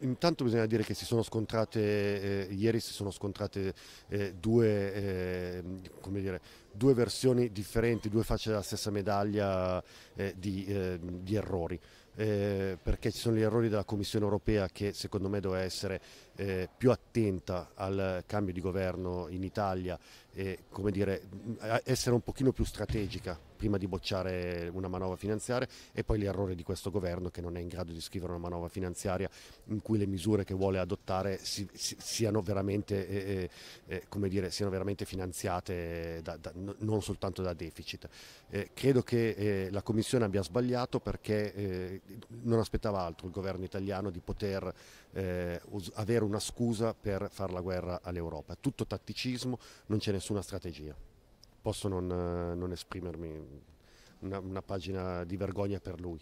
Intanto bisogna dire che si sono scontrate, eh, ieri si sono scontrate eh, due, eh, dire, due, versioni differenti, due facce della stessa medaglia eh, di, eh, di errori eh, perché ci sono gli errori della Commissione europea che secondo me doveva essere eh, più attenta al cambio di governo in Italia e dire, essere un pochino più strategica prima di bocciare una manovra finanziaria e poi l'errore di questo governo che non è in grado di scrivere una manovra finanziaria in cui le misure che vuole adottare si, si, siano, veramente, eh, eh, eh dire, siano, veramente, finanziate da, da, non soltanto da deficit. Eh, credo che eh, la Commissione abbia sbagliato perché eh, non aspettava altro il governo italiano di poter eh, avere una scusa per fare la guerra all'Europa. tutto tatticismo, non c'è nessuna strategia. Posso non, eh, non esprimermi una, una pagina di vergogna per lui.